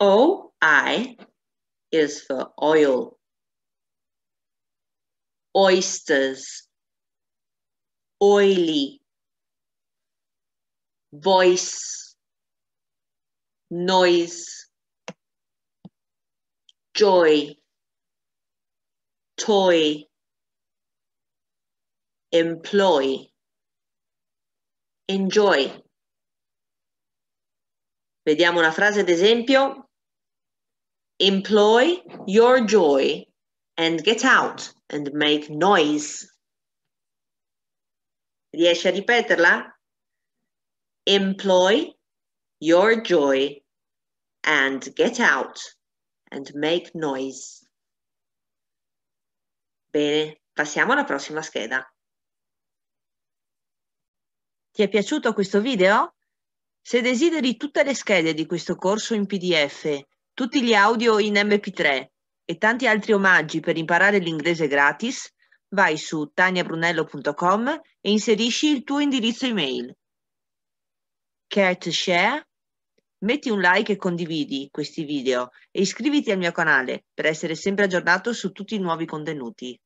O-I is for oil. Oysters. Oily. Voice. Noise. Joy. Toy. Employ. Enjoy. Vediamo una frase d'esempio. Employ your joy and get out and make noise. Riesci a ripeterla? Employ your joy and get out and make noise. Bene, passiamo alla prossima scheda. Ti è piaciuto questo video? Se desideri tutte le schede di questo corso in PDF tutti gli audio in MP3 e tanti altri omaggi per imparare l'inglese gratis, vai su taniabrunello.com e inserisci il tuo indirizzo email. Cat Share? Metti un like e condividi questi video e iscriviti al mio canale per essere sempre aggiornato su tutti i nuovi contenuti.